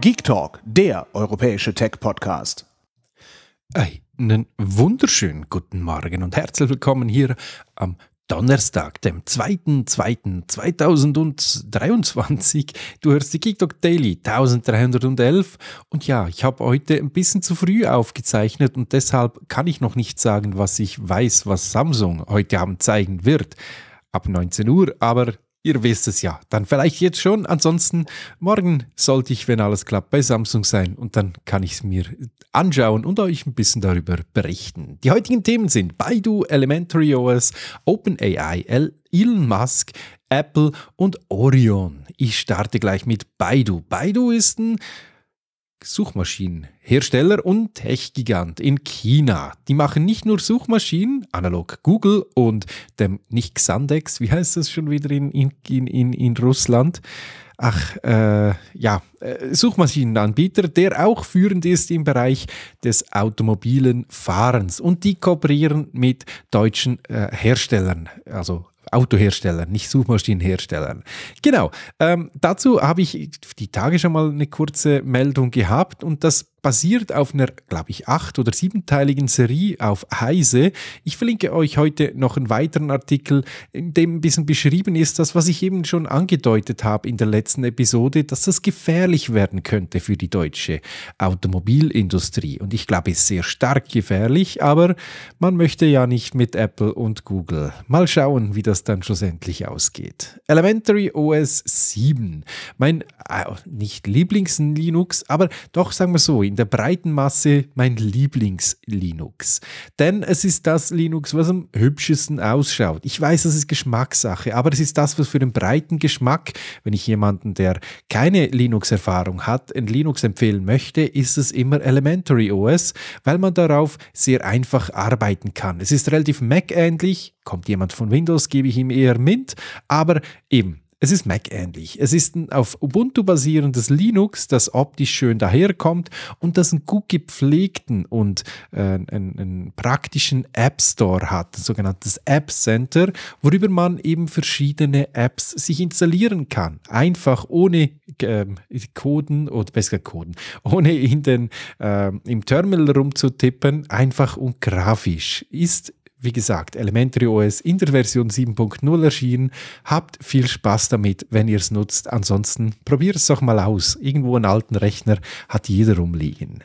Geek Talk, der europäische Tech-Podcast. Einen wunderschönen guten Morgen und herzlich willkommen hier am Donnerstag, dem 2.2.2023. Du hörst die Geek Talk Daily 1311. Und ja, ich habe heute ein bisschen zu früh aufgezeichnet und deshalb kann ich noch nicht sagen, was ich weiß, was Samsung heute Abend zeigen wird. Ab 19 Uhr, aber Ihr wisst es ja. Dann vielleicht jetzt schon. Ansonsten morgen sollte ich, wenn alles klappt, bei Samsung sein und dann kann ich es mir anschauen und euch ein bisschen darüber berichten. Die heutigen Themen sind Baidu, Elementary OS, OpenAI, Elon Musk, Apple und Orion. Ich starte gleich mit Baidu. Baidu ist ein Suchmaschinenhersteller und Tech-Gigant in China. Die machen nicht nur Suchmaschinen, analog Google und dem nicht Xandex, wie heißt das schon wieder in, in, in, in Russland? Ach, äh, ja, äh, Suchmaschinenanbieter, der auch führend ist im Bereich des automobilen Fahrens. Und die kooperieren mit deutschen äh, Herstellern, also Autoherstellern, nicht Suchmaschinenherstellern. Genau, ähm, dazu habe ich die Tage schon mal eine kurze Meldung gehabt und das basiert auf einer, glaube ich, acht- oder siebenteiligen Serie auf Heise. Ich verlinke euch heute noch einen weiteren Artikel, in dem ein bisschen beschrieben ist, das, was ich eben schon angedeutet habe in der letzten Episode, dass das gefährlich werden könnte für die deutsche Automobilindustrie. Und ich glaube, es ist sehr stark gefährlich, aber man möchte ja nicht mit Apple und Google. Mal schauen, wie das dann schlussendlich ausgeht. Elementary OS 7. Mein, äh, nicht Lieblings-Linux, aber doch, sagen wir so, in in der breiten Masse mein Lieblings-Linux. Denn es ist das Linux, was am hübschesten ausschaut. Ich weiß, das ist Geschmackssache, aber es ist das, was für den breiten Geschmack, wenn ich jemanden, der keine Linux-Erfahrung hat, ein Linux empfehlen möchte, ist es immer Elementary OS, weil man darauf sehr einfach arbeiten kann. Es ist relativ Mac-ähnlich, kommt jemand von Windows, gebe ich ihm eher Mint, aber eben es ist Mac ähnlich. Es ist ein auf Ubuntu basierendes Linux, das optisch schön daherkommt und das einen gut gepflegten und äh, einen, einen praktischen App Store hat, ein sogenanntes App Center, worüber man eben verschiedene Apps sich installieren kann. Einfach ohne ähm, Coden oder besser Coden, ohne in den, ähm, im Terminal rumzutippen, einfach und grafisch. Ist wie gesagt, Elementary OS in der Version 7.0 erschienen. Habt viel Spaß damit, wenn ihr es nutzt. Ansonsten probiert es doch mal aus. Irgendwo einen alten Rechner hat jeder rumliegen.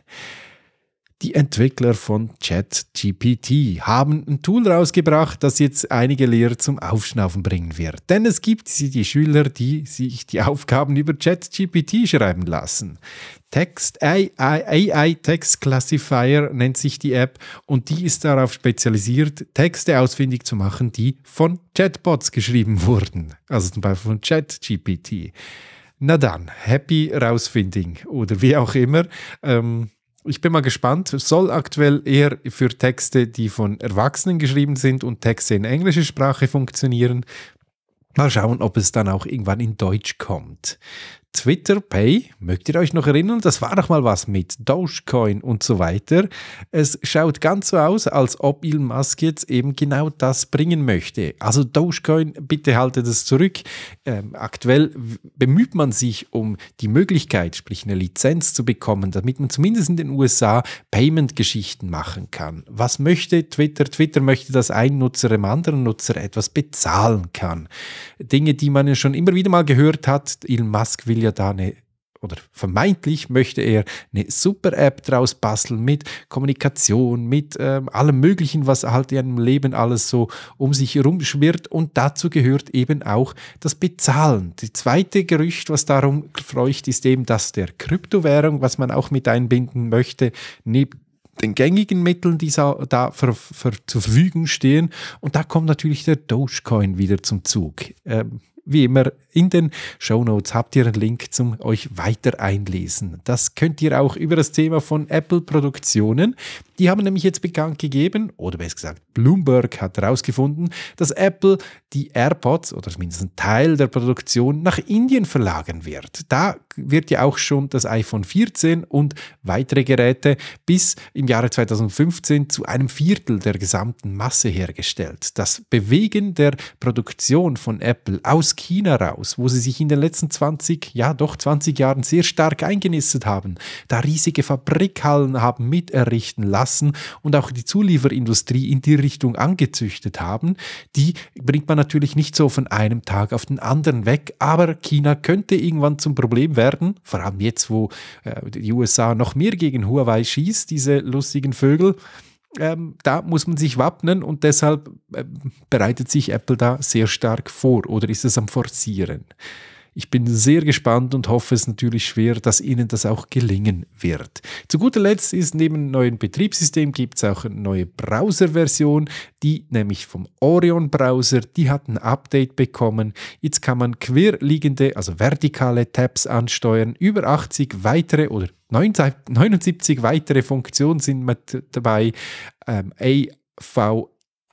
Die Entwickler von ChatGPT haben ein Tool rausgebracht, das jetzt einige Lehrer zum Aufschnaufen bringen wird. Denn es gibt die Schüler, die sich die Aufgaben über ChatGPT schreiben lassen. Text, AI, AI Text Classifier nennt sich die App und die ist darauf spezialisiert, Texte ausfindig zu machen, die von Chatbots geschrieben wurden. Also zum Beispiel von ChatGPT. Na dann, happy Rausfinding oder wie auch immer. Ähm, ich bin mal gespannt. Soll aktuell eher für Texte, die von Erwachsenen geschrieben sind und Texte in englischer Sprache funktionieren. Mal schauen, ob es dann auch irgendwann in Deutsch kommt. Twitter Pay, mögt ihr euch noch erinnern, das war doch mal was mit Dogecoin und so weiter. Es schaut ganz so aus, als ob Elon Musk jetzt eben genau das bringen möchte. Also Dogecoin, bitte haltet es zurück. Ähm, aktuell bemüht man sich um die Möglichkeit, sprich eine Lizenz zu bekommen, damit man zumindest in den USA Payment-Geschichten machen kann. Was möchte Twitter? Twitter möchte, dass ein Nutzer dem anderen Nutzer etwas bezahlen kann. Dinge, die man ja schon immer wieder mal gehört hat, Elon Musk will will ja da eine oder vermeintlich möchte er eine super App draus basteln mit Kommunikation, mit ähm, allem Möglichen, was halt in einem Leben alles so um sich herum schwirrt. Und dazu gehört eben auch das Bezahlen. Die zweite Gerücht, was darum fleucht, ist eben dass der Kryptowährung, was man auch mit einbinden möchte, neben den gängigen Mitteln, die da für, für zur Verfügung stehen. Und da kommt natürlich der Dogecoin wieder zum Zug. Ähm, wie immer, in den Show Notes habt ihr einen Link zum euch weiter einlesen. Das könnt ihr auch über das Thema von Apple-Produktionen. Die haben nämlich jetzt bekannt gegeben, oder besser gesagt, Bloomberg hat herausgefunden, dass Apple die AirPods oder zumindest einen Teil der Produktion nach Indien verlagern wird. Da wird ja auch schon das iPhone 14 und weitere Geräte bis im Jahre 2015 zu einem Viertel der gesamten Masse hergestellt. Das Bewegen der Produktion von Apple aus China raus, wo sie sich in den letzten 20, ja doch 20 Jahren sehr stark eingenistet haben, da riesige Fabrikhallen haben mit errichten lassen und auch die Zulieferindustrie in die Richtung angezüchtet haben, die bringt man natürlich nicht so von einem Tag auf den anderen weg, aber China könnte irgendwann zum Problem werden, vor allem jetzt, wo äh, die USA noch mehr gegen Huawei schießt, diese lustigen Vögel ähm, da muss man sich wappnen und deshalb äh, bereitet sich Apple da sehr stark vor oder ist es am Forcieren? Ich bin sehr gespannt und hoffe es natürlich schwer, dass Ihnen das auch gelingen wird. Zu guter Letzt ist neben einem neuen Betriebssystem gibt es auch eine neue Browser-Version, die nämlich vom Orion-Browser, die hat ein Update bekommen. Jetzt kann man querliegende, also vertikale Tabs ansteuern, über 80 weitere oder 79 weitere Funktionen sind mit dabei. Ähm, AV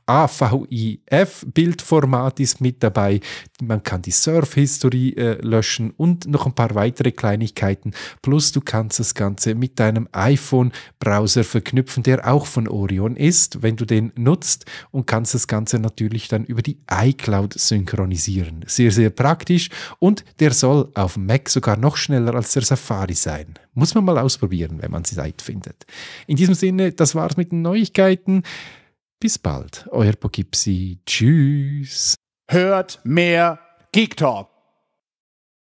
AVIF-Bildformat ist mit dabei. Man kann die Surf-History äh, löschen und noch ein paar weitere Kleinigkeiten. Plus du kannst das Ganze mit deinem iPhone-Browser verknüpfen, der auch von Orion ist, wenn du den nutzt und kannst das Ganze natürlich dann über die iCloud synchronisieren. Sehr, sehr praktisch und der soll auf Mac sogar noch schneller als der Safari sein. Muss man mal ausprobieren, wenn man sie Zeit findet. In diesem Sinne, das war's mit den Neuigkeiten. Bis bald, euer Poughkeepsie. Tschüss. Hört mehr Geek Talk.